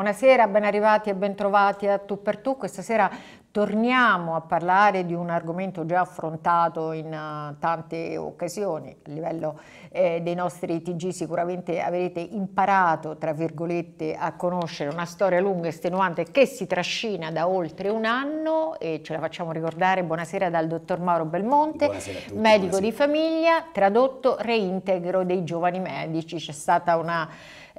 Buonasera, ben arrivati e bentrovati a Tu per Tu. Questa sera torniamo a parlare di un argomento già affrontato in eh, tante occasioni a livello eh, dei nostri TG. Sicuramente avrete imparato, tra virgolette, a conoscere una storia lunga e estenuante che si trascina da oltre un anno e ce la facciamo ricordare. Buonasera dal dottor Mauro Belmonte, tutti, medico buonasera. di famiglia, tradotto reintegro dei giovani medici. C'è stata una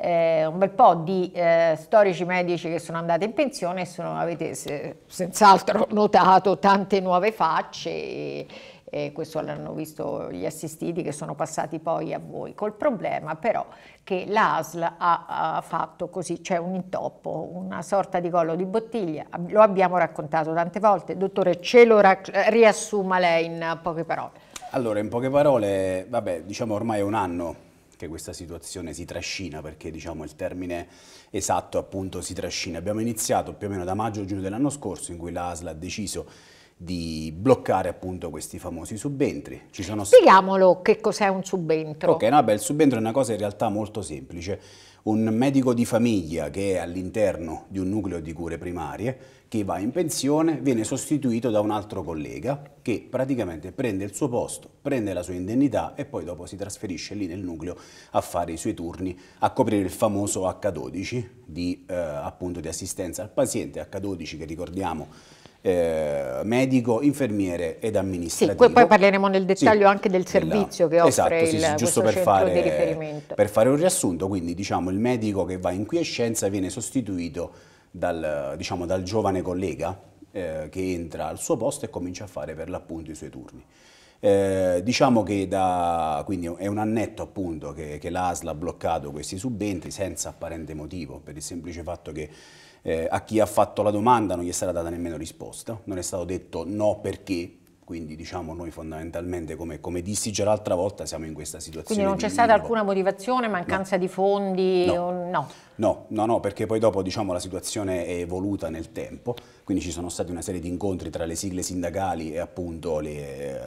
eh, un bel po' di eh, storici medici che sono andati in pensione e sono, avete se, senz'altro notato tante nuove facce e, e questo l'hanno visto gli assistiti che sono passati poi a voi, col problema però che l'ASL ha, ha, fatto così, c'è cioè un intoppo, una sorta di collo di bottiglia, lo abbiamo raccontato tante volte, dottore ce lo riassuma lei in poche parole. Allora, in poche parole, vabbè, diciamo ormai è un anno perché questa situazione si trascina, perché diciamo il termine esatto appunto si trascina. Abbiamo iniziato più o meno da maggio-giugno dell'anno scorso in cui l'ASL ha deciso di bloccare appunto questi famosi subentri. Ci sono... Spieghiamolo che cos'è un subentro. Ok, no, beh, il subentro è una cosa in realtà molto semplice un medico di famiglia che è all'interno di un nucleo di cure primarie, che va in pensione, viene sostituito da un altro collega che praticamente prende il suo posto, prende la sua indennità e poi dopo si trasferisce lì nel nucleo a fare i suoi turni, a coprire il famoso H12 di, eh, appunto, di assistenza al paziente, H12 che ricordiamo eh, medico, infermiere ed amministrativo. Sì, poi parleremo nel dettaglio sì, anche del servizio della, che esatto, offre esatto, il, sì, giusto per fare, di riferimento. Per fare un riassunto, quindi diciamo il medico che va in quiescenza viene sostituito dal, diciamo, dal giovane collega eh, che entra al suo posto e comincia a fare per l'appunto i suoi turni. Eh, diciamo che da, quindi è un annetto appunto che, che l'ASL ha bloccato questi subentri senza apparente motivo, per il semplice fatto che eh, a chi ha fatto la domanda non gli è stata data nemmeno risposta, non è stato detto no perché, quindi diciamo noi fondamentalmente come, come dissi già l'altra volta siamo in questa situazione. Quindi non c'è stata limbo. alcuna motivazione, mancanza no. di fondi? No. O no. no. no, no, perché poi dopo diciamo, la situazione è evoluta nel tempo, quindi ci sono stati una serie di incontri tra le sigle sindacali e appunto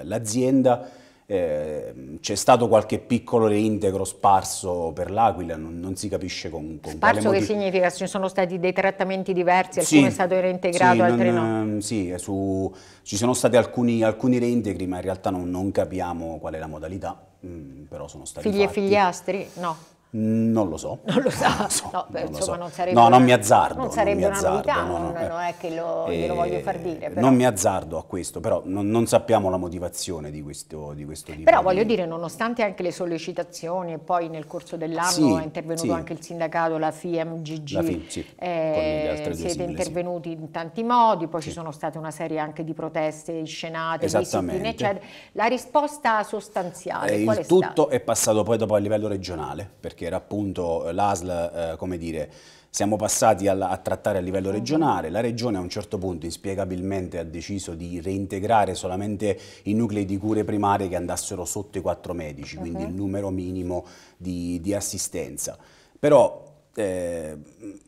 l'azienda eh, c'è stato qualche piccolo reintegro sparso per l'Aquila, non, non, si capisce con, con Sparso che significa? Ci sono stati dei trattamenti diversi, alcuni sì, è stato reintegrato, sì, altri non, no? Ehm, sì, su, ci sono stati alcuni, alcuni, reintegri, ma in realtà non, non capiamo qual è la modalità, mm, però sono stati Figli fatti. e figliastri? No. Non lo so. Non lo so. Non lo so. No, non insomma, lo so. non sarebbe, no, non mi azzardo. Non sarebbe non azzardo, una novità, no, no, non, è che lo, eh, glielo voglio far dire. Però. Non mi azzardo a questo, però non, sappiamo la motivazione di questo, di questo tipo. Però di... voglio dire, nonostante anche le sollecitazioni e poi nel corso dell'anno sì, è intervenuto sì. anche il sindacato, la FIMGG, la FIM, sì. eh, siete intervenuti in tanti modi, poi ci sono state una serie anche di proteste scenate, discipline, eccetera. La risposta sostanziale eh, qual il è tutto stata? è passato poi dopo a livello regionale, perché che era appunto eh, l'ASL, eh, come dire, siamo passati alla, a trattare a livello mhm. regionale, la regione a un certo punto inspiegabilmente ha deciso di reintegrare solamente i nuclei di cure primarie che andassero sotto i quattro medici, quindi uh mhm. -huh. il numero minimo di, di assistenza. Però eh,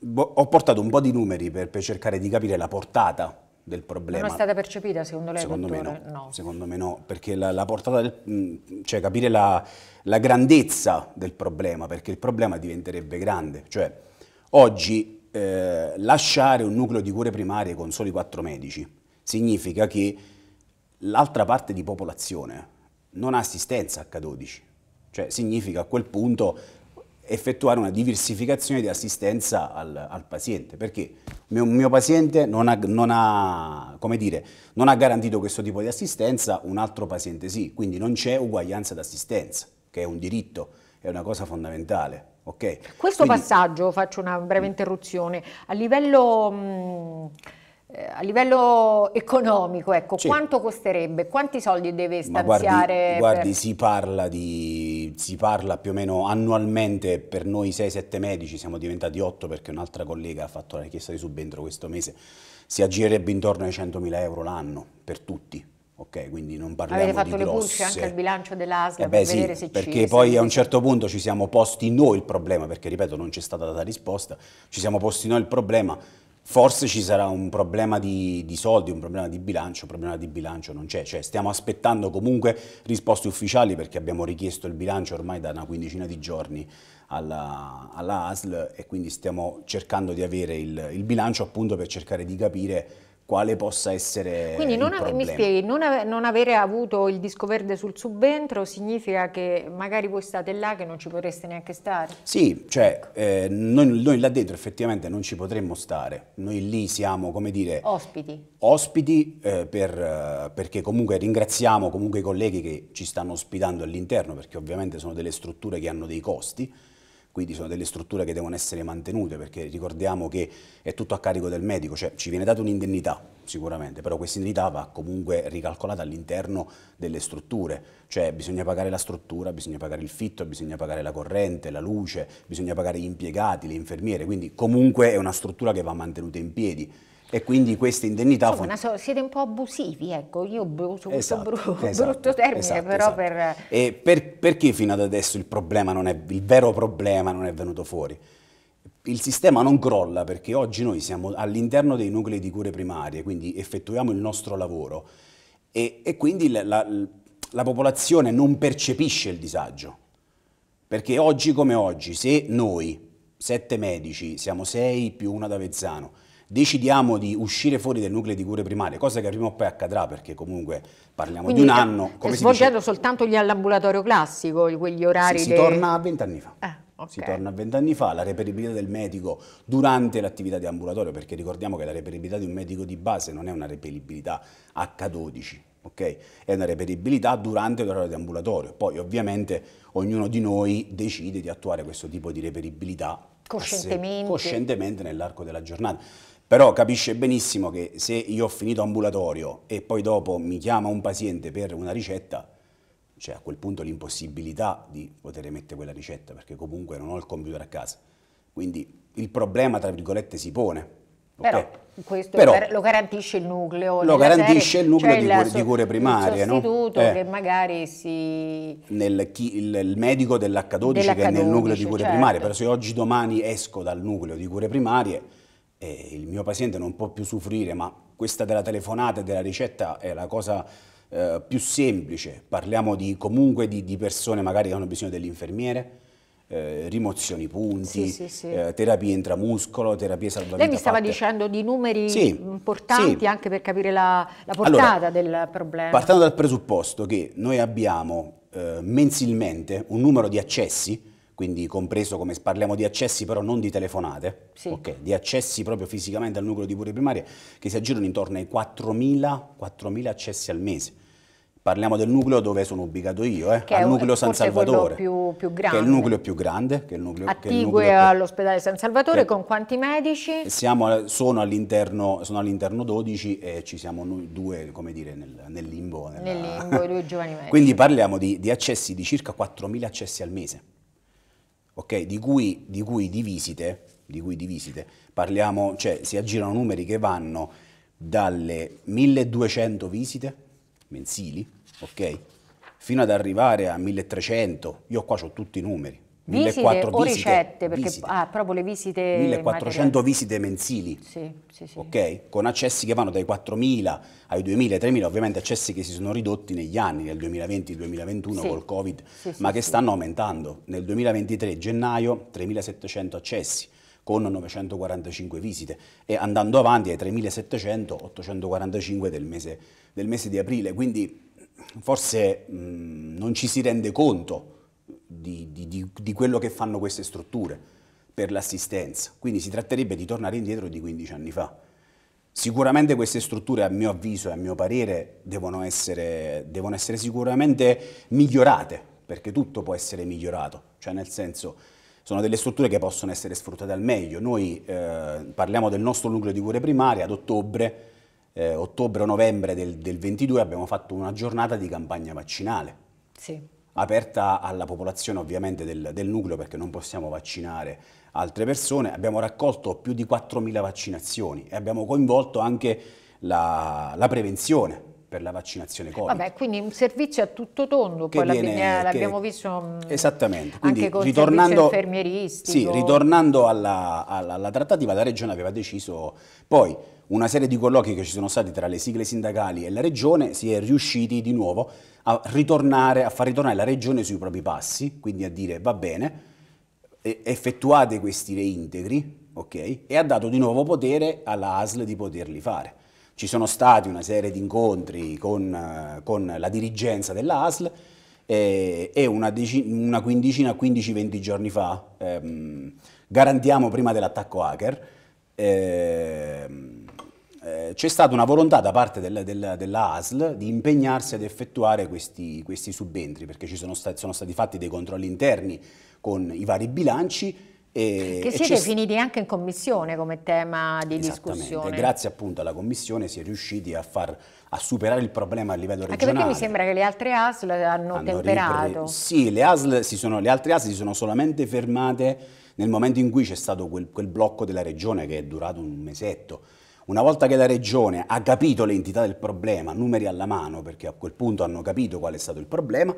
boh, ho portato un po' di numeri per, per cercare di capire la portata del problema. Non è stata percepita secondo lei? Secondo, me no. no. secondo me no, perché la, la portata del, mm, cioè capire la, la, grandezza del problema, perché il problema diventerebbe grande. Cioè, oggi eh, lasciare un nucleo di cure primarie con soli quattro medici significa che l'altra parte di popolazione non ha assistenza H12. Cioè significa a quel punto effettuare una diversificazione di assistenza al, al paziente, perché un mio, mio, paziente non ha, non, ha, dire, non ha, garantito questo tipo di assistenza, un altro paziente sì, quindi non c'è uguaglianza d'assistenza, che è un diritto, è una cosa fondamentale. Okay? Questo quindi, passaggio, faccio una breve mm. interruzione, a livello... Mh, mm, eh, a livello economico, ecco, sì. quanto costerebbe? Quanti soldi deve stanziare? Ma guardi, guardi si, parla di, si, parla più o meno annualmente, per noi 6-7 medici, siamo diventati 8 perché un'altra collega ha fatto la richiesta di subentro questo mese, si aggirerebbe intorno ai 100.000 euro l'anno per tutti. Ok, quindi non parliamo Avete fatto le grosse... anche al bilancio dell'ASL eh per sì, vedere se perché ci Perché poi a un certo punto ci siamo posti noi il problema, perché ripeto non c'è stata data risposta, ci siamo posti noi il problema Forse ci sarà un problema di, di, soldi, un problema di bilancio, un problema di bilancio non c'è, cioè stiamo aspettando comunque risposte ufficiali perché abbiamo richiesto il bilancio ormai da una quindicina di giorni alla, alla ASL e quindi stiamo cercando di avere il, il bilancio appunto per cercare di capire quale possa essere Quindi non ave, mi spieghi, non, ave, non, avere avuto il disco verde sul subentro significa che magari voi state là che non ci potreste neanche stare? Sì, cioè ecco. eh, noi, noi, là dentro effettivamente non ci potremmo stare, noi lì siamo come dire... Ospiti. Ospiti eh, per, eh, perché comunque ringraziamo comunque i colleghi che ci stanno ospitando all'interno perché ovviamente sono delle strutture che hanno dei costi quindi sono delle strutture che devono essere mantenute perché ricordiamo che è tutto a carico del medico, cioè ci viene data un'indennità sicuramente, però questa indennità va comunque ricalcolata all'interno delle strutture, cioè bisogna pagare la struttura, bisogna pagare il fitto, bisogna pagare la corrente, la luce, bisogna pagare gli impiegati, le infermiere, quindi comunque è una struttura che va mantenuta in piedi e quindi queste indennità... Insomma, fun- siete un po' abusivi, ecco, io uso esatto, questo bru- esatto, brutto termine esatto, però esatto. per... E per, perché fino ad adesso il problema non è, il vero problema non è venuto fuori? Il sistema non crolla perché oggi noi siamo all'interno dei nuclei di cure primarie, quindi effettuiamo il nostro lavoro e, e quindi la, la, la popolazione non percepisce il disagio. Perché oggi come oggi, se noi, sette medici, siamo sei più una d'Avezzano, decidiamo di uscire fuori dai nucleo di cure primarie, cosa che prima o poi accadrà perché comunque parliamo Quindi, di un eh, anno. Come svolgendo soltanto gli all'ambulatorio classico, quegli orari. Si, si dei... torna a vent'anni fa. Ah. Okay. Si torna a vent'anni fa, la reperibilità del medico durante l'attività di ambulatorio, perché ricordiamo che la reperibilità di un medico di base non è una reperibilità H12, Okay? È una reperibilità durante l'orario di ambulatorio. Poi ovviamente ognuno di noi decide di attuare questo tipo di reperibilità coscientemente, coscientemente nell'arco della giornata. Però capisce benissimo che se io ho finito ambulatorio e poi dopo mi chiama un paziente per una ricetta, c'è cioè a quel punto l'impossibilità di poter mettere quella ricetta, perché comunque non ho il computer a casa. Quindi il problema, tra virgolette, si pone. Però questo Però, lo garantisce il nucleo. Lo garantisce serie, il nucleo cioè di, cure, so, di, cure, primarie. Il sostituto no? eh. che magari si... Nel, chi, il, il, medico dell'H12 dell che è nel nucleo di cure certo. primarie. Però se oggi domani esco dal nucleo di cure primarie eh, il mio paziente non può più soffrire, ma questa della telefonata e della ricetta è la cosa eh, più semplice. Parliamo di, comunque di, di, persone magari che hanno bisogno dell'infermiere, eh, rimozioni punti, sì, sì, sì. Eh, terapie intramuscolo, terapie salvavita. Lei mi stava fatte. dicendo di numeri importanti anche per capire la, la portata allora, del problema. Partendo dal presupposto che noi abbiamo eh, mensilmente un numero di accessi quindi compreso come parliamo di accessi però non di telefonate, sì. okay, di accessi proprio fisicamente al nucleo di cure primarie che si aggirano intorno ai 4.000 accessi al mese. Parliamo del nucleo dove sono ubicato io, eh, che al nucleo San Salvatore, più, più che è il nucleo più grande. Che è il nucleo, che è all'ospedale San Salvatore, con quanti medici? Siamo, sono, all'interno, all 12 e ci siamo noi due, come dire, nel, nel limbo. Nella... Nel limbo, i due giovani medici. Quindi parliamo di, di accessi, di circa 4.000 accessi al mese okay, di, cui, di, cui di, visite, di cui di visite parliamo, cioè si aggirano numeri che vanno dalle 1200 visite mensili, ok? Fino ad arrivare a 1300, io qua ho tutti i numeri, Visite o ricette? Perché, visite. Ah, proprio le visite 1400 materiali. visite mensili, sì, sì, sì. Okay? con accessi che vanno dai 4.000 ai 2.000, 3.000, ovviamente accessi che si sono ridotti negli anni, nel 2020-2021 col Covid, ma che stanno aumentando. Nel 2023, gennaio, 3.700 accessi con 945 visite e andando avanti ai 3.700, 845 del mese, del mese di aprile. Quindi forse mh, mm, non ci si rende conto di, di, di quello che fanno queste strutture per l'assistenza, quindi si tratterebbe di tornare indietro di 15 anni fa. Sicuramente queste strutture, a mio avviso e a mio parere, devono essere, devono essere, sicuramente migliorate, perché tutto può essere migliorato, cioè nel senso sono delle strutture che possono essere sfruttate al meglio. Noi eh, parliamo del nostro nucleo di cure primarie, ad ottobre, eh, ottobre novembre del, del 22 abbiamo fatto una giornata di campagna vaccinale. Sì aperta alla popolazione ovviamente del, del nucleo perché non possiamo vaccinare altre persone. Abbiamo raccolto più di 4.000 vaccinazioni e abbiamo coinvolto anche la, la prevenzione per la vaccinazione Covid. Vabbè, quindi un servizio a tutto tondo, che poi l'abbiamo visto mm, esattamente. Quindi, anche con ritornando, infermieristico. Sì, ritornando alla, alla, alla trattativa, la Regione aveva deciso poi una serie di colloqui che ci sono stati tra le sigle sindacali e la Regione, si è riusciti di nuovo a a, ritornare, a far ritornare la regione sui propri passi, quindi a dire va bene, effettuate questi reintegri, okay, e ha dato di nuovo potere alla ASL di poterli fare. Ci sono stati una serie di incontri con, con la dirigenza della ASL e una, una quindicina, 15-20 giorni fa, ehm, garantiamo prima dell'attacco hacker, ehm, eh, c'è stata una volontà da parte del, del, della di impegnarsi ad effettuare questi, questi subentri, perché ci sono stati, sono stati fatti dei controlli interni con i vari bilanci e, che siete finiti anche in commissione come tema di discussione. Grazie appunto alla commissione si è riusciti a, far, a, superare il problema a livello regionale. Anche perché mi sembra che le altre ASL hanno, hanno temperato. Ripre... Sì, le, ASL si sono, le altre ASL si sono solamente fermate nel momento in cui c'è stato quel, quel blocco della regione che è durato un mesetto una volta che la Regione ha capito l'entità del problema, numeri alla mano, perché a quel punto hanno capito qual è stato il problema,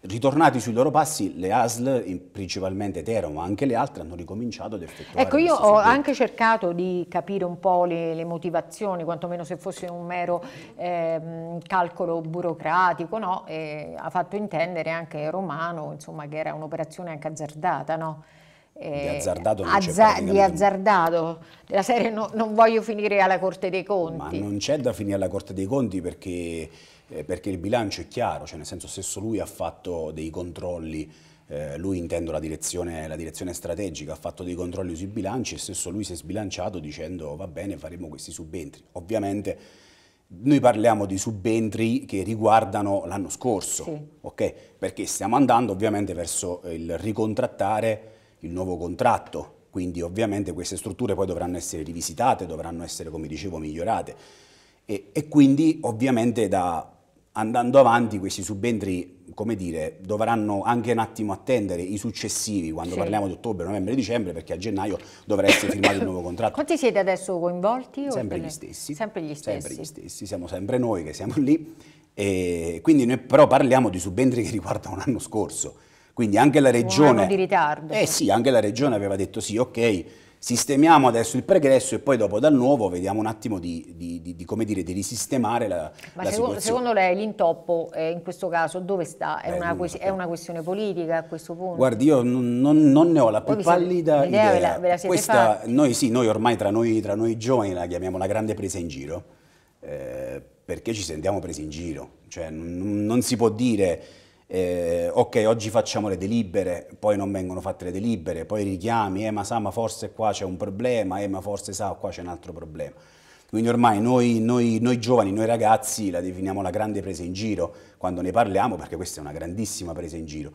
Ritornati sui loro passi, le ASL, principalmente Teramo, ma anche le altre, hanno ricominciato ad effettuare. Ecco, io ho soggetti. anche cercato di capire un po' le, le motivazioni, quantomeno se fosse un mero eh, calcolo burocratico, no? E ha fatto intendere anche Romano, insomma, che era un'operazione anche azzardata, no? eh, di azzardato, non azza di azzardato. della serie no, non voglio finire alla Corte dei Conti. Ma non c'è da finire alla Corte dei Conti perché, eh, perché il bilancio è chiaro, cioè nel senso stesso lui ha fatto dei controlli, eh, lui intendo la direzione, la direzione, strategica, ha fatto dei controlli sui bilanci e stesso lui si è sbilanciato dicendo va bene faremo questi subentri. Ovviamente noi parliamo di subentri che riguardano l'anno scorso, sì. okay? perché stiamo andando ovviamente verso il ricontrattare il nuovo contratto, quindi ovviamente queste strutture poi dovranno essere rivisitate, dovranno essere, come dicevo, migliorate e, e quindi ovviamente da, andando avanti questi subentri, come dire, dovranno anche un attimo attendere i successivi, quando sì. parliamo di ottobre, novembre, dicembre, perché a gennaio dovrà essere firmato il nuovo contratto. Quanti siete adesso coinvolti? Sempre gli, stessi, sempre gli stessi. Sempre gli stessi, siamo sempre noi che siamo lì, e quindi noi però parliamo di subentri che riguardano l'anno scorso, quindi anche la regione... Un anno di ritardo. Eh sì, anche la regione aveva detto sì, ok, sistemiamo adesso il pregresso e poi dopo dal nuovo vediamo un attimo di, di, di, di come dire, di risistemare la, Ma la secondo, secondo, lei l'intoppo eh, in questo caso dove sta? È, Beh, una, quest- è una, questione politica a questo punto? Guardi, io non, non, non ne ho la più poi pallida idea. idea. Ve la, ve la Questa, noi, sì, noi ormai tra noi, tra noi, giovani la chiamiamo la grande presa in giro, eh, perché ci sentiamo presi in giro. Cioè, n- non si può dire eh, ok, oggi facciamo le delibere, poi non vengono fatte le delibere, poi richiami, eh ma sa, ma forse qua c'è un problema, eh ma forse sa, qua c'è un altro problema. Quindi ormai noi, noi, noi, giovani, noi ragazzi la definiamo la grande presa in giro quando ne parliamo, perché questa è una grandissima presa in giro.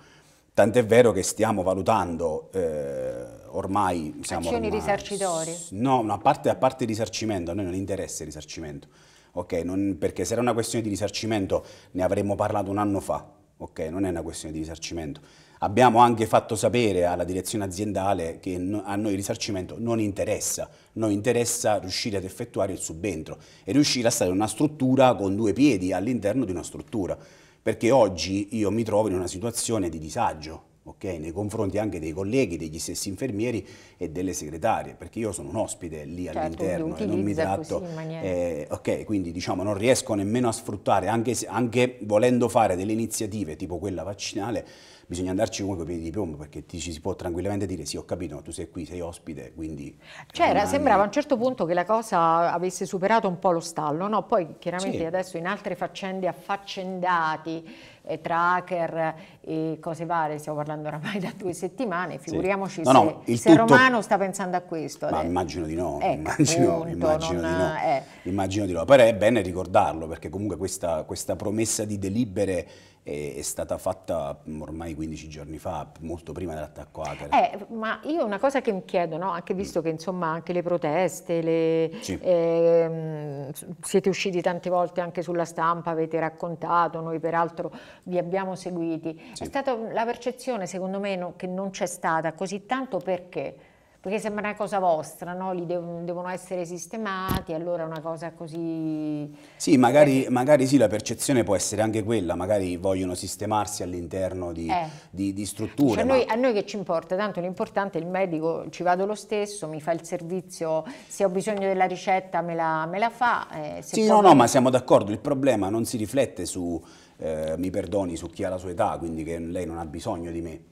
Tant'è vero che stiamo valutando eh, ormai... Siamo Azioni ormai, risarcitorie? No, a parte, a parte il risarcimento, a noi non interessa il risarcimento, ok? Non, perché se era una questione di risarcimento ne avremmo parlato un anno fa, ok? Non è una questione di risarcimento. Abbiamo anche fatto sapere alla direzione aziendale che a noi il risarcimento non interessa, noi interessa riuscire ad effettuare il subentro e riuscire a stare in una struttura con due piedi all'interno di una struttura, perché oggi io mi trovo in una situazione di disagio, okay? nei confronti anche dei colleghi, degli stessi infermieri e delle segretarie, perché io sono un ospite lì certo, all'interno e non mi tratto, eh, ok, quindi diciamo non riesco nemmeno a sfruttare, anche, se, anche volendo fare delle iniziative tipo quella vaccinale, bisogna andarci comunque con i piedi di piombo perché ti ci si può tranquillamente dire sì ho capito, ma tu sei qui, sei ospite, quindi... C'era, cioè, domani... sembrava a un certo punto che la cosa avesse superato un po' lo stallo, no? Poi chiaramente sì. adesso in altre faccende affaccendati eh, tra hacker e cose varie, stiamo parlando oramai da due settimane, figuriamoci sì. no, no, se, se tutto... Romano sta pensando a questo. Ma eh, immagino di no, ecco, immagino, punto, immagino, non... di no eh. immagino, di no. però è bene ricordarlo perché comunque questa, questa promessa di delibere è, stata fatta mm, ormai 15 giorni fa, molto prima dell'attacco hacker. Eh, ma io una cosa che mi chiedo, no? anche visto mm. che insomma anche le proteste, le, sì. eh, siete usciti tante volte anche sulla stampa, avete raccontato, noi peraltro vi abbiamo seguiti, sì. è stata la percezione secondo me no, che non c'è stata così tanto perché? perché sembra una cosa vostra, no? Li dev- devono essere sistemati, allora una cosa così... Sì, magari, eh. magari, sì, la percezione può essere anche quella, magari vogliono sistemarsi all'interno di, eh. di, di strutture. Cioè, ma... noi, a noi che ci importa? Tanto l'importante è il medico, ci vado lo stesso, mi fa il servizio, se ho bisogno della ricetta me la, me la fa. Eh, sì, no, no, me... ma siamo d'accordo, il problema non si riflette su, eh, mi perdoni, su chi ha la sua età, quindi che lei non ha bisogno di me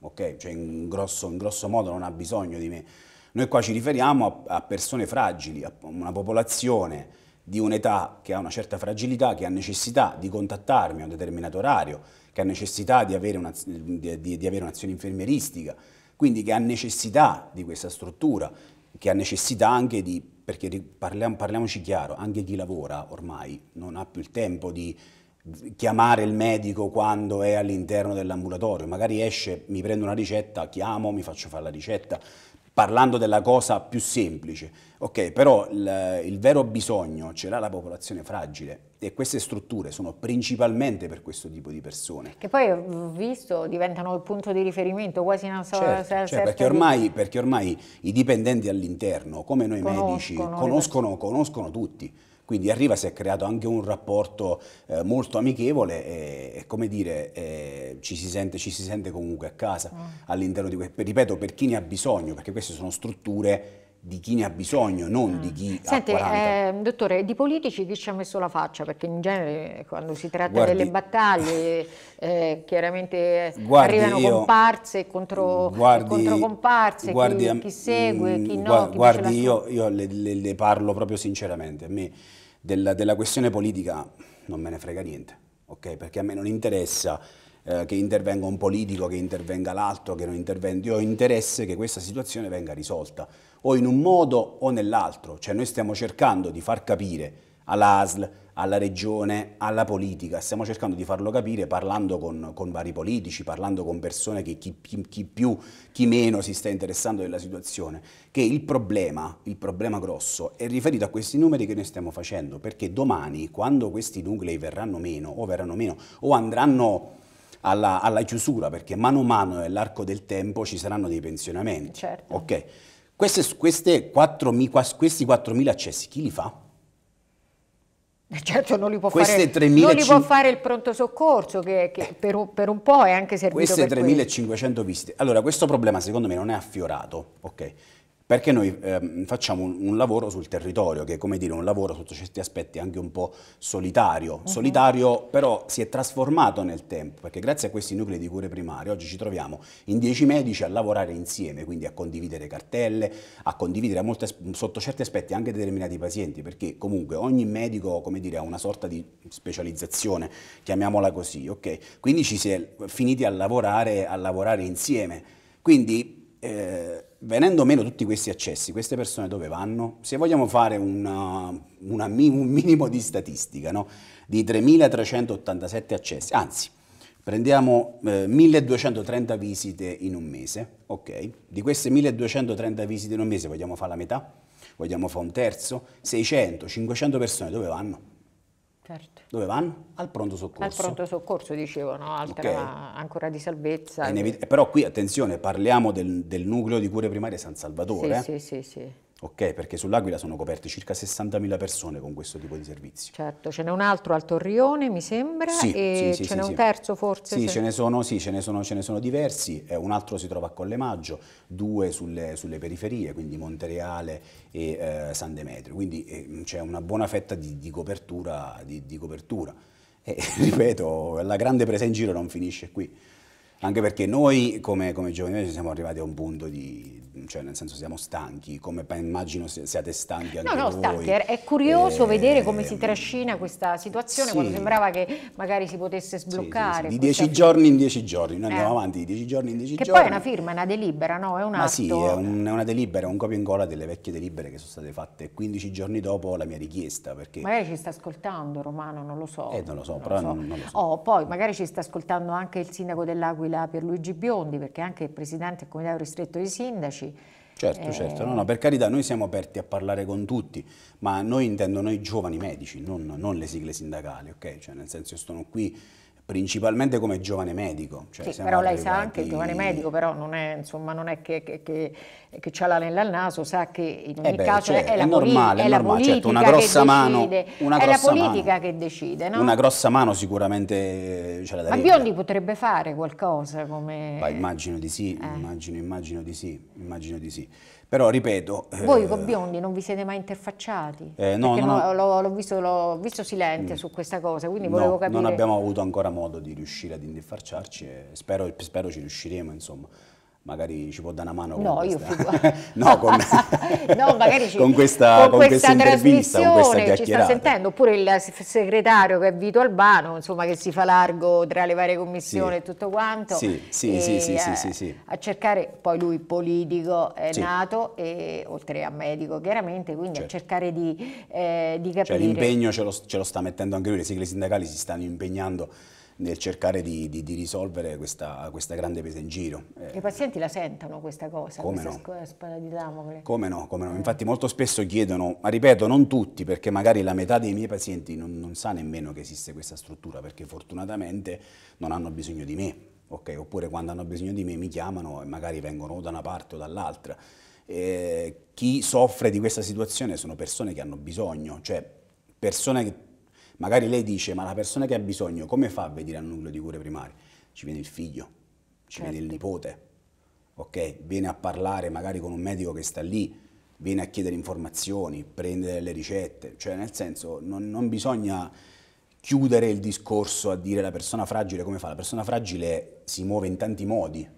ok? Cioè in grosso, in grosso modo non ha bisogno di me. Noi qua ci riferiamo a, a persone fragili, a una popolazione di un'età che ha una certa fragilità, che ha necessità di contattarmi a un determinato orario, che ha necessità di avere, un'azione di, di un infermieristica, quindi che ha necessità di questa struttura, che ha necessità anche di, perché parliamo, parliamoci chiaro, anche chi lavora ormai non ha più il tempo di chiamare il medico quando è all'interno dell'ambulatorio, magari esce, mi prendo una ricetta, chiamo, mi faccio fare la ricetta, parlando della cosa più semplice. Ok, però il, il vero bisogno ce l'ha la popolazione fragile e queste strutture sono principalmente per questo tipo di persone. Che poi ho visto diventano il punto di riferimento, quasi non so certo, se, certo, perché ormai, di... perché ormai i dipendenti all'interno, come noi conoscono, medici, conoscono, conoscono tutti. Quindi arriva si è creato anche un rapporto eh, molto amichevole e, e come dire, eh, ci, si sente, ci, si sente, comunque a casa mm. all'interno di questo. Ripeto, per chi ne ha bisogno, perché queste sono strutture di chi ne ha bisogno, non mm. di chi Senti, ha 40. Eh, dottore, di politici chi ci ha messo la faccia? Perché in genere eh, quando si tratta guardi, delle battaglie eh, chiaramente guardi, arrivano io, comparse contro, guardi, contro comparse, guardi, chi, chi, segue, mm, chi no. Guardi, io, io le, le, le, parlo proprio sinceramente, a me del, della questione politica non me ne frega niente, okay? perché a me non interessa eh, che intervenga un politico, che intervenga l'altro, che non intervenga, io ho interesse che questa situazione venga risolta, o in un modo o nell'altro, cioè noi stiamo cercando di far capire all'ASL, alla regione, alla politica. Stiamo cercando di farlo capire parlando con, con vari politici, parlando con persone che chi, chi, più, chi meno si sta interessando della situazione, che il problema, il problema grosso è riferito a questi numeri che noi stiamo facendo, perché domani quando questi nuclei verranno meno o verranno meno o andranno... Alla, alla, chiusura, perché mano a mano nell'arco del tempo ci saranno dei pensionamenti. Certo. Okay. Queste, queste 4, questi 4.000 accessi chi li fa? Eh, certo non li può, fare, 3, non li può fare il pronto soccorso che, che per, un, per, un, po' è anche servito Queste 3.500 visite. Allora questo problema secondo me non è affiorato, ok? perché noi ehm, facciamo un, un, lavoro sul territorio, che è come dire un lavoro sotto certi aspetti anche un po' solitario, uh-huh. solitario però si è trasformato nel tempo, perché grazie a questi nuclei di cure primarie oggi ci troviamo in 10 medici a lavorare insieme, quindi a condividere cartelle, a condividere a molte, sotto certi aspetti anche determinati pazienti, perché comunque ogni medico dire, ha una sorta di specializzazione, chiamiamola così, ok? Quindi ci si è finiti a lavorare, a lavorare insieme. Quindi, eh, venendo meno tutti questi accessi, queste persone dove vanno? Se vogliamo fare uh, una, una, un minimo di statistica, no? di 3.387 accessi, anzi, prendiamo eh, 1.230 visite in un mese, ok? Di queste 1.230 visite in un mese vogliamo fare la metà? Vogliamo fare un terzo? 600, 500 persone dove vanno? Certo. Dove vanno? Al pronto soccorso. Al pronto soccorso, dicevano, altra okay. ancora di salvezza. Però qui, attenzione, parliamo del, del, nucleo di cure primarie San Salvatore. Sì, eh. sì, sì. sì ok? Perché sull'Aquila sono coperte circa 60.000 persone con questo tipo di servizio. Certo, ce n'è un altro al Torrione, mi sembra, sì, e sì, ce sì, n'è un terzo forse? Sì, se... ce, ne sono, ce, ne sono, ce, ne sono, diversi, eh, un altro si trova a Collemaggio, due sulle, sulle periferie, quindi Montereale e eh, San Demetrio, quindi eh, c'è una buona fetta di, di copertura. Di, di copertura. E, eh, ripeto, la grande presa in giro non finisce qui anche perché noi come, come giovani siamo arrivati a un punto di, cioè nel senso siamo stanchi, come immagino siate stanchi anche voi. no, no, voi. Stanchi. È curioso eh, vedere come si eh, trascina questa situazione sì. quando sembrava che magari si potesse sbloccare. Sì, sì, di dieci giorni in dieci giorni, noi eh. andiamo avanti di dieci giorni in dieci che giorni. Che poi è una firma, è una delibera, no? È un Ma atto. sì, è, un, è una delibera, è un copia e incolla delle vecchie delibere che sono state fatte 15 giorni dopo la mia richiesta. Perché... Magari ci sta ascoltando Romano, non lo so. Eh, non lo so, non però lo so. Non, non lo so. Oh, poi magari ci sta ascoltando anche il sindaco dell'Aquila L'Aquila per Luigi Biondi, perché anche il presidente del comitato ristretto dei sindaci. Certo, certo. eh... certo, no, no, per carità, noi siamo aperti a parlare con tutti, ma noi intendo noi giovani medici, non, non le sigle sindacali, ok? Cioè, nel senso, io sono qui principalmente come giovane medico. Cioè sì, però lei arrivati... sa anche, il giovane medico però non è, insomma, non è che, che, che, che l'anello al naso, sa che in eh ogni eh beh, caso cioè, è, la, normale, è normale, politica certo, una grossa mano, una è la politica mano. che decide. No? Una grossa mano sicuramente ce la darebbe. Ma Biondi potrebbe fare qualcosa come... Bah, immagino di sì, eh. immagino, immagino di sì, immagino di sì. Però ripeto... Voi eh, con Biondi non vi siete mai interfacciati? Eh, no, no, no. L'ho, l'ho, visto, l'ho, visto, silente mm. su questa cosa, quindi volevo no, capire... non abbiamo avuto ancora modo di riuscire ad interfacciarci e spero, spero ci riusciremo, insomma magari ci può dare una mano no, io no, con... no, magari ci... con questa, con, con questa, questa trasmissione con questa ci sta sentendo, oppure il segretario che è Vito Albano, insomma che si fa largo tra le varie commissioni sì. e tutto quanto, sì, sì, sì, sì, eh, sì, sì, a cercare, poi lui politico è nato, e, oltre a medico chiaramente, quindi certo. a cercare di, eh, di cioè, capire. Cioè l'impegno ce, ce lo sta mettendo anche lui, le sigle sindacali si stanno impegnando nel cercare di, di, di risolvere questa, questa, grande presa in giro. Eh, I pazienti la sentono questa cosa, come questa no? spada di Damocle? Come no, come no. Eh. infatti molto spesso chiedono, ma ripeto non tutti perché magari la metà dei miei pazienti non, non sa nemmeno che esiste questa struttura perché fortunatamente non hanno bisogno di me, okay? oppure quando hanno bisogno di me mi chiamano e magari vengono o da una parte o dall'altra. Eh, chi soffre di questa situazione sono persone che hanno bisogno, cioè persone che Magari lei dice, ma la persona che ha bisogno come fa a venire al nucleo di cure primarie? Ci viene il figlio, ci certo. viene il certo. nipote, ok? Viene a parlare magari con un medico che sta lì, viene a chiedere informazioni, prende delle ricette, cioè nel senso non, non bisogna chiudere il discorso a dire la persona fragile come fa, la persona fragile si muove in tanti modi,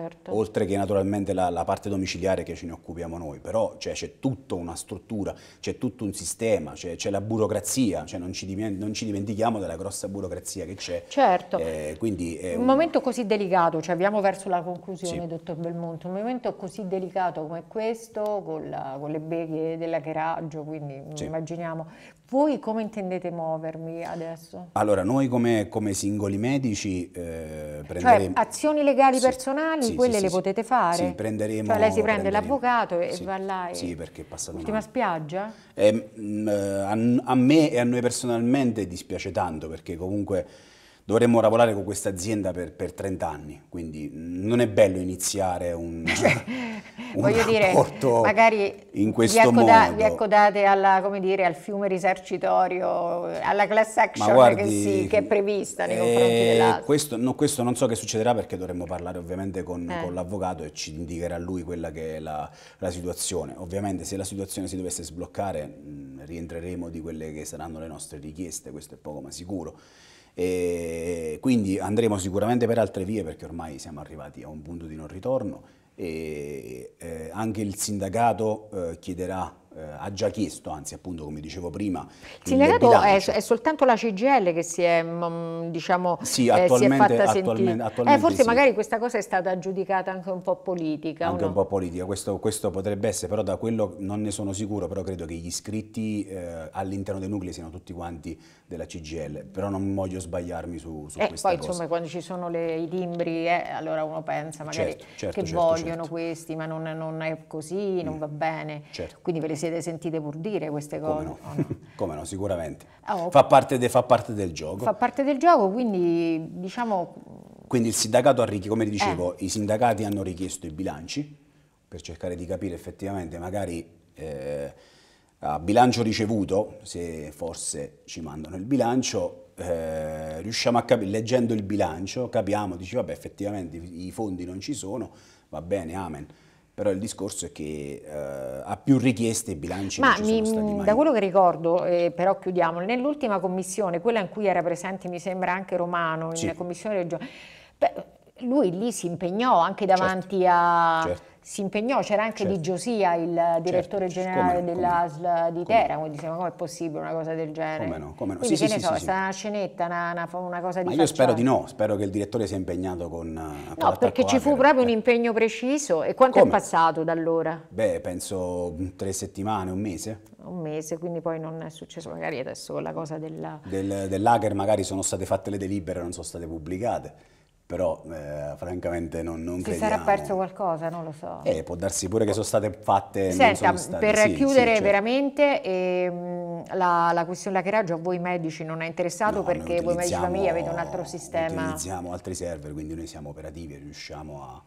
certo. oltre che naturalmente la, la, parte domiciliare che ce ne occupiamo noi, però cioè, c'è tutta una struttura, c'è tutto un sistema, c'è la burocrazia, cioè non, ci non, ci dimentichiamo della grossa burocrazia che c'è. Certo, eh, un, un, momento così delicato, cioè abbiamo verso la conclusione, sì. dottor Belmonte, un momento così delicato come questo, con, la, con le beghe dell'acheraggio, quindi sì. immaginiamo voi come intendete muovermi adesso? Allora, noi come, come singoli medici eh, prenderemo... Cioè, azioni legali sì, personali, sì, quelle sì, le potete fare? Sì, prenderemo... Cioè, lei si prende l'avvocato e va là e... Sì, perché è passata L'ultima spiaggia? Eh, mh, a, a me e a noi personalmente dispiace tanto, perché comunque dovremmo lavorare con questa azienda per, per, 30 anni, quindi non è bello iniziare un, cioè, un Voglio rapporto dire, magari in questo vi accoda- modo. Vi accodate alla, dire, al fiume risarcitorio, alla class action guardi, che, si, che, è prevista nei eh, confronti dell'altro. Questo, no, questo, non so che succederà perché dovremmo parlare ovviamente con, eh. con l'avvocato e ci indicherà lui quella che è la, la, situazione. Ovviamente se la situazione si dovesse sbloccare mh, mm, rientreremo di quelle che saranno le nostre richieste, questo è poco ma sicuro. E quindi andremo sicuramente per altre vie perché ormai siamo arrivati a un punto di non ritorno e eh, anche il sindacato eh, chiederà eh, ha già chiesto, anzi appunto come dicevo prima... Il Sindacato è, è soltanto la CGL che si è, mm, diciamo, sì, eh, si è fatta eh, attualmente, attualmente eh, forse sì. magari questa cosa è stata giudicata anche un po' politica. Anche no? un po' politica, questo, questo, potrebbe essere, però da quello non ne sono sicuro, però credo che gli iscritti eh, all'interno dei nuclei siano tutti quanti della CGL, però non voglio sbagliarmi su, su eh, questa poi, cosa. Poi insomma quando ci sono le, i timbri, eh, allora uno pensa magari certo, certo, che certo, vogliono certo. questi, ma non, non, è così, non mm. va bene, certo. quindi per esempio siete sentite pur dire queste cose? Come no, oh no. Come no sicuramente. Oh, fa, parte de, fa, parte del gioco. Fa parte del gioco, quindi diciamo... Quindi il sindacato ha richiesto, come dicevo, eh. i sindacati hanno richiesto i bilanci per cercare di capire effettivamente magari eh, a bilancio ricevuto, se forse ci mandano il bilancio, eh, riusciamo a capire, leggendo il bilancio, capiamo, dici vabbè effettivamente i fondi non ci sono, va bene, amen però il discorso è che eh, a più richieste e bilanci Ma non ci mi, sono da quello che ricordo, eh, però chiudiamo, nell'ultima commissione, quella in cui era presente mi sembra anche Romano, sì. commissione regione, lui lì si impegnò anche davanti certo, a... Certo si impegnò, c'era anche certo. Di Giosia, il certo. direttore certo. generale dell'ASL di Teramo, come. e diceva come è possibile una cosa del genere? Come no, come no. Quindi sì, sì, ne so, sì, è stata una scenetta, una, una, una cosa di Ma facciata. io spero di no, spero che il direttore sia impegnato con... Eh, no, perché ci fu proprio eh. un impegno preciso e quanto come? è passato da allora? Beh, penso mm, tre settimane, un mese. Un mese, quindi poi non è successo, magari adesso con la cosa della... del... dell'hacker magari sono state fatte le delibere, non sono state pubblicate però eh, francamente non, non si crediamo. Si sarà perso qualcosa, non lo so. Eh, può darsi pure che sono state fatte... Senta, state... per sì, chiudere sì, certo. veramente, ehm, la, la, questione laccheraggio a voi medici non è interessato no, perché voi medici famiglia avete un altro sistema? Noi Utilizziamo altri server, quindi noi siamo operativi e riusciamo a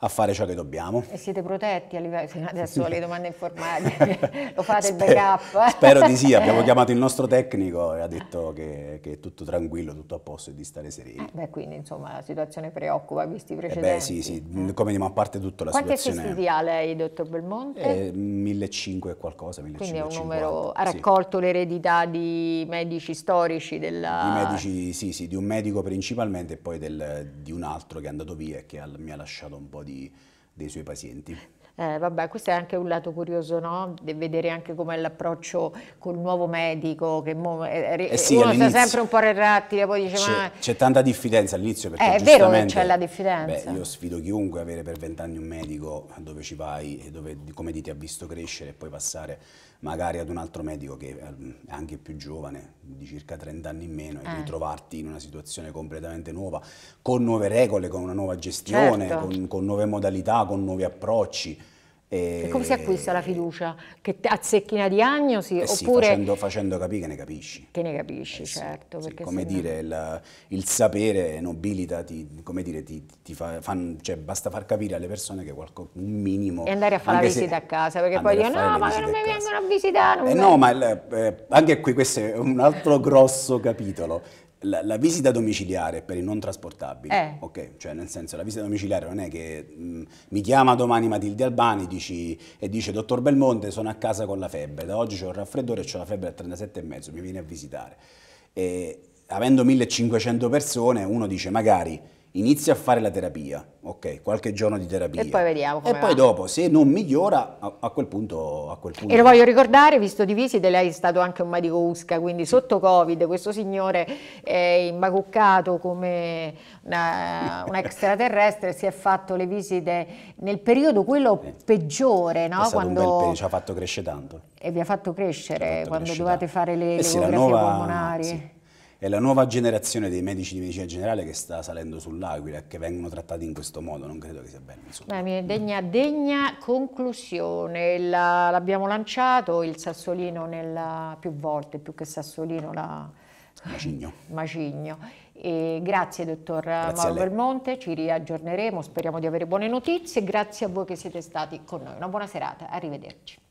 a fare ciò che dobbiamo. E siete protetti a livello, adesso le domande informali, lo fate spero, il backup? spero di sì, abbiamo chiamato il nostro tecnico e ha detto che, che è tutto tranquillo, tutto a posto e di stare sereni. Eh ah, beh, quindi insomma la situazione preoccupa, visti i precedenti. Eh beh sì, sì, mm, come diciamo a parte tutto la Quanti situazione... Quanti assistiti ha lei, dottor Belmonte? Eh, 1500 e qualcosa, 1550. Quindi è un numero, ha raccolto sì. l'eredità di medici storici della... Di medici, sì, sì, di un medico principalmente e poi del, di un altro che è andato via e che mi ha lasciato un po' di di, dei suoi pazienti. Eh, vabbè, questo è anche un lato curioso, no? De vedere anche com'è l'approccio col nuovo medico, che eh, eh, eh sì, uno sta sempre un po' rettile, poi dice c'è, ma... C'è tanta diffidenza all'inizio, perché eh, È vero che c'è la diffidenza. Beh, io sfido chiunque a avere per vent'anni un medico dove ci vai, dove, come ti ha visto crescere e poi passare magari ad un altro medico che ehm, è anche più giovane, di circa 30 anni in meno, e eh. ritrovarti in una situazione completamente nuova, con nuove regole, con una nuova gestione, certo. con, con nuove modalità, con nuovi approcci. E... e come si acquista la fiducia? Che azzecchi una diagnosi? Eh sì, oppure... facendo, facendo, capire che ne capisci. Che ne capisci, eh certo. Sì, sì, come dire, no... il, sapere nobilita, ti, come dire, ti, ti fa, fan, cioè, basta far capire alle persone che qualco, un minimo... E andare a fare la visita a casa, perché poi io no, ma non mi vengono a visitare. Eh no, ma il, eh, anche qui questo è un altro grosso capitolo la, la, visita domiciliare per i non trasportabili, eh. ok? Cioè nel senso la visita domiciliare non è che mh, mm, mi chiama domani Matilde Albani dici, e dice dottor Belmonte sono a casa con la febbre, da oggi ho il raffreddore e ho la febbre a 37,5, mi vieni a visitare. E, avendo 1500 persone uno dice magari inizia a fare la terapia, ok, qualche giorno di terapia. E poi vediamo E va. poi dopo, se non migliora, a, a, quel punto, a, quel punto, E lo voglio ricordare, visto di visite, lei è stato anche un medico USCA, quindi sotto Covid questo signore è imbacuccato come una, un extraterrestre, si è fatto le visite nel periodo quello eh. peggiore, no? È Quando... ci ha fatto crescere tanto. E vi ha fatto crescere fatto quando crescere dovevate fare le, eh le ecografie nuova... polmonari. Sì è la nuova generazione dei medici di medicina generale che sta salendo sull'aquila e che vengono trattati in questo modo, non credo che sia bello. Insomma. Beh, degna, degna conclusione, l'abbiamo lanciato il Sassolino nella, più volte, più che Sassolino la... Macigno. Macigno. E grazie dottor grazie Mauro Belmonte, ci riaggiorneremo, speriamo di avere buone notizie, grazie a voi che siete stati con noi. Una buona serata, arrivederci.